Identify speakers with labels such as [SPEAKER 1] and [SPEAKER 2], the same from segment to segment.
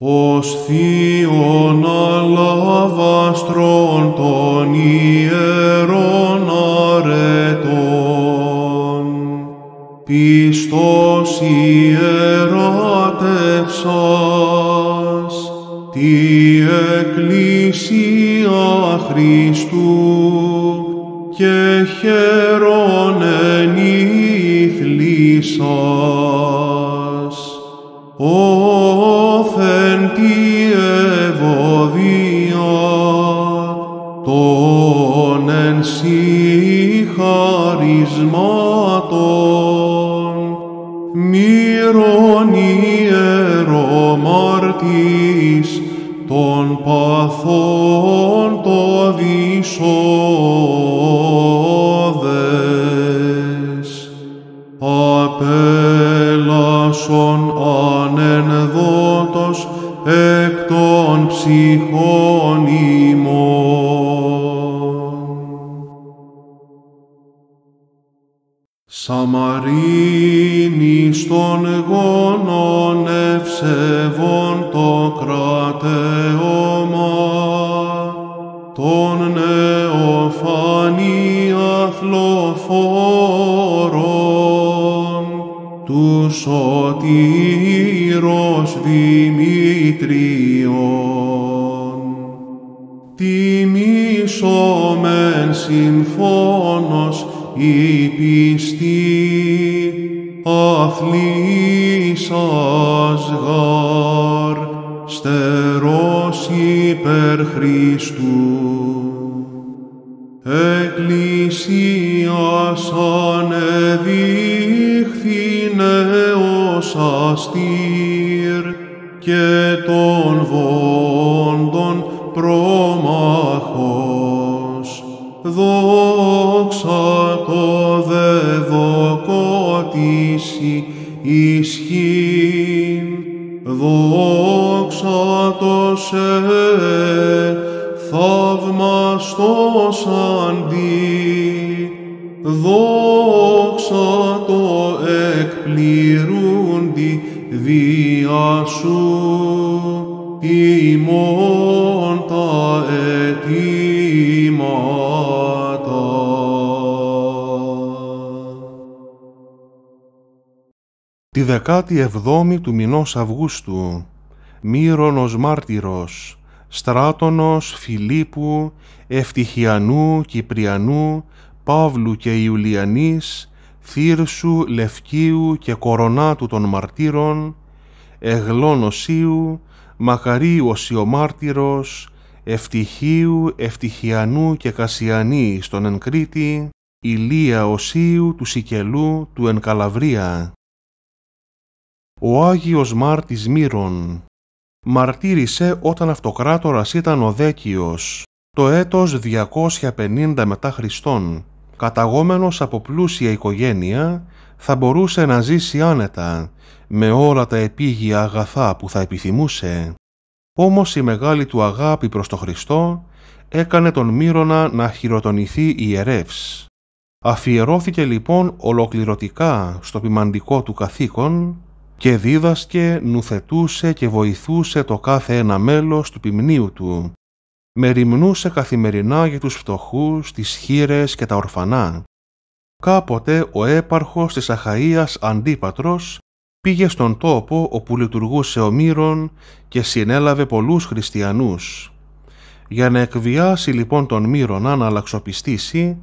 [SPEAKER 1] ως θείον αλαβαστρών των ιερών αρετών, πιστός ιεράτευσας, τη Εκκλησία Χριστού και χαίρον εν ηθλήσας. συγχαρισμάτων μύρων ιερομαρτής των παθών το δυσόδες απέλασον ανενδότος εκ των ψυχών Σαμαρίνη στον γόνον ευσεβών το κρατεώμα, τον νεοφανή αθλοφόρον, τους σωτήρος Δημήτριον. μεν συμφώνος η πίστη αθλήσας γάρ στερός υπέρ Χριστού. Εκκλησίας ανεδείχθη νέος αστήρ και το δεδοκότηση ισχύ. Δόξα το σε θαυμαστός αντί, δόξα το εκπληρούντι διά σου
[SPEAKER 2] τη 17η του μηνός Αυγούστου, Μύρονος Μάρτυρος, Στράτονος Φιλίππου, Ευτυχιανού, Κυπριανού, Παύλου και Ιουλιανής, Θύρσου, Λευκίου και Κορονάτου των Μαρτύρων, Οσίου, Μακαρίου Οσιομάρτυρος, Ευτυχίου, Ευτυχιανού και Κασιανή στον Ενκρίτη, Ηλία Οσίου του Σικελού του Ενκαλαβρία. Ο Άγιος Μάρτης Μύρων μαρτύρησε όταν αυτοκράτορας ήταν ο Δέκιος, το έτος 250 μετά Χριστόν. Καταγόμενος από πλούσια οικογένεια, θα μπορούσε να ζήσει άνετα, με όλα τα επίγεια αγαθά που θα επιθυμούσε. Όμως η μεγάλη του αγάπη προς τον Χριστό έκανε τον Μύρονα να χειροτονηθεί ιερεύς. Αφιερώθηκε λοιπόν ολοκληρωτικά στο ποιμαντικό του καθήκον και δίδασκε, νουθετούσε και βοηθούσε το κάθε ένα μέλος του ποιμνίου του. Μεριμνούσε καθημερινά για τους φτωχούς, τις χείρες και τα ορφανά. Κάποτε ο έπαρχος της Αχαΐας Αντίπατρος πήγε στον τόπο όπου λειτουργούσε ο Μύρον και συνέλαβε πολλούς χριστιανούς. Για να εκβιάσει λοιπόν τον Μύρον να αλλαξοπιστήσει,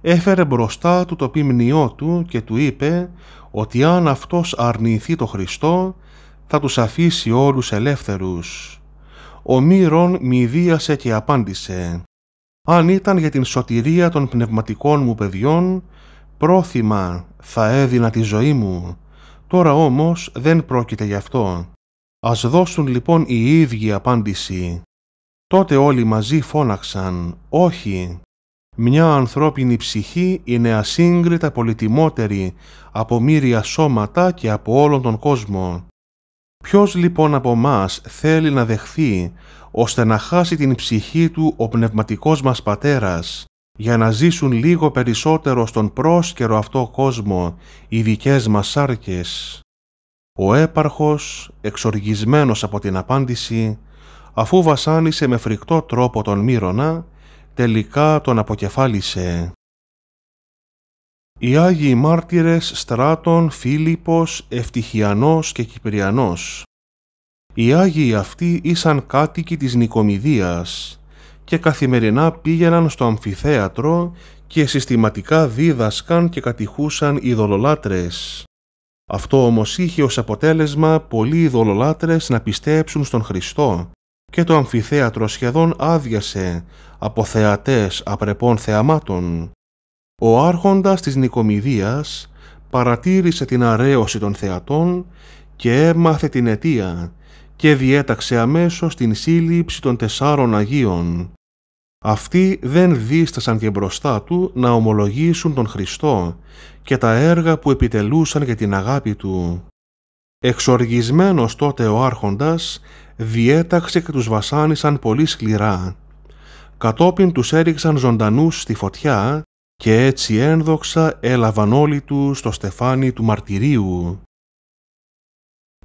[SPEAKER 2] έφερε μπροστά του το ποιμνιό του και του είπε ότι αν αυτός αρνηθεί το Χριστό, θα τους αφήσει όλους ελεύθερους. Ο Μύρον μηδίασε και απάντησε «Αν ήταν για την σωτηρία των πνευματικών μου παιδιών, πρόθυμα θα έδινα τη ζωή μου. Τώρα όμως δεν πρόκειται γι' αυτό. Ας δώσουν λοιπόν η ίδια απάντηση». Τότε όλοι μαζί φώναξαν «Όχι». Μια ανθρώπινη ψυχή είναι ασύγκριτα πολυτιμότερη από μύρια σώματα και από όλον τον κόσμο. Ποιος λοιπόν από μας θέλει να δεχθεί ώστε να χάσει την ψυχή του ο πνευματικός μας πατέρας για να ζήσουν λίγο περισσότερο στον πρόσκαιρο αυτό κόσμο οι δικές μας σάρκες. Ο έπαρχος, εξοργισμένος από την απάντηση, αφού βασάνισε με φρικτό τρόπο τον Μύρονα, τελικά τον αποκεφάλισε. Οι Άγιοι Μάρτυρες Στράτων, Φίλιππος, Ευτυχιανός και Κυπριανός. Οι Άγιοι αυτοί ήσαν κάτοικοι της Νικομιδίας και καθημερινά πήγαιναν στο αμφιθέατρο και συστηματικά δίδασκαν και κατηχούσαν ειδωλολάτρες. Αυτό όμως είχε ως αποτέλεσμα πολλοί ειδωλολάτρες να πιστέψουν στον Χριστό και το αμφιθέατρο σχεδόν άδειασε από θεατές απρεπών θεαμάτων. Ο άρχοντας της Νικομιδίας παρατήρησε την αρέωση των θεατών και έμαθε την αιτία και διέταξε αμέσως την σύλληψη των τεσσάρων Αγίων. Αυτοί δεν δίστασαν και μπροστά του να ομολογήσουν τον Χριστό και τα έργα που επιτελούσαν για την αγάπη του. Εξοργισμένος τότε ο άρχοντας διέταξε και τους βασάνισαν πολύ σκληρά. Κατόπιν τους έριξαν ζωντανούς στη φωτιά και έτσι ένδοξα έλαβαν όλοι τους στο στεφάνι του μαρτυρίου.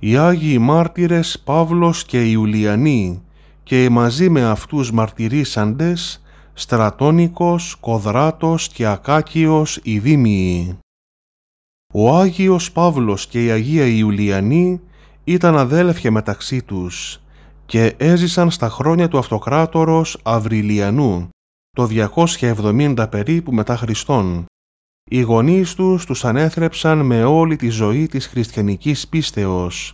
[SPEAKER 2] Οι Άγιοι μάρτυρες Παύλος και Ιουλιανοί και μαζί με αυτούς μαρτυρήσαντες Στρατόνικος, Κοδράτος και Ακάκιος οι ο Άγιος Παύλος και η Αγία Ιουλιανή ήταν αδέλφια μεταξύ τους και έζησαν στα χρόνια του αυτοκράτορος Αυριλιανού, το 270 περίπου μετά Χριστόν. Οι γονείς τους τους ανέθρεψαν με όλη τη ζωή της χριστιανικής πίστεως,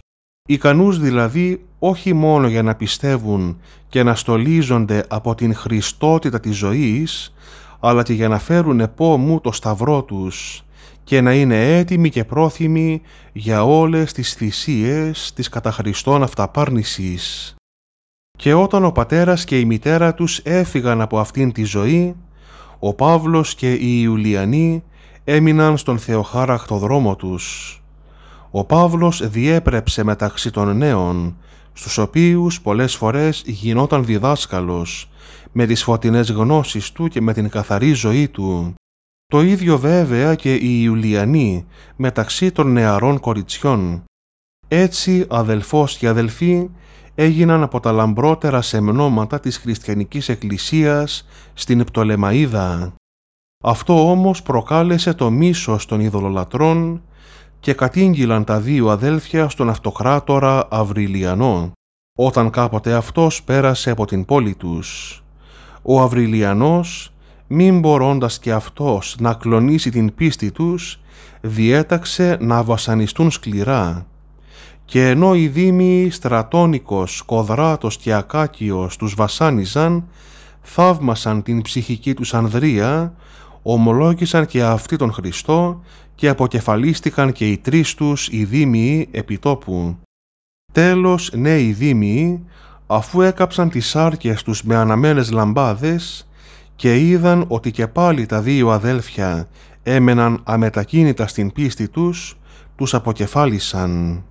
[SPEAKER 2] ικανούς δηλαδή όχι μόνο για να πιστεύουν και να στολίζονται από την χριστότητα της ζωής, αλλά και για να φέρουν επόμου το σταυρό τους και να είναι έτοιμοι και πρόθυμοι για όλες τις θυσίες της καταχριστών αυταπάρνησης. Και όταν ο πατέρας και η μητέρα τους έφυγαν από αυτήν τη ζωή, ο Παύλος και οι Ιουλιανοί έμειναν στον Θεοχάραχτο δρόμο τους. Ο Παύλος διέπρεψε μεταξύ των νέων, στους οποίους πολλές φορές γινόταν διδάσκαλος, με τις φωτεινές γνώσεις του και με την καθαρή ζωή του, το ίδιο βέβαια και οι Ιουλιανοί μεταξύ των νεαρών κοριτσιών. Έτσι αδελφός και αδελφοί έγιναν από τα λαμπρότερα σεμνώματα της χριστιανικής εκκλησίας στην Πτολεμαίδα. Αυτό όμως προκάλεσε το μίσος των ειδωλολατρών και κατήγγυλαν τα δύο αδέλφια στον αυτοκράτορα Αυριλιανό, όταν κάποτε αυτός πέρασε από την πόλη τους. Ο Αυριλιανός μην μπορώντας και αυτός να κλονίσει την πίστη τους, διέταξε να βασανιστούν σκληρά. Και ενώ οι δήμοι Στρατόνικος, Κοδράτος και Ακάκιος τους βασάνιζαν, θαύμασαν την ψυχική τους ανδρεία, ομολόγησαν και αυτοί τον Χριστό και αποκεφαλίστηκαν και οι τρεις τους οι δήμοι επιτόπου. Τέλος νέοι ναι, δήμοι, αφού έκαψαν τις άρκες τους με αναμένες λαμπάδες, και είδαν ότι και πάλι τα δύο αδέλφια έμεναν αμετακίνητα στην πίστη τους, τους αποκεφάλισαν.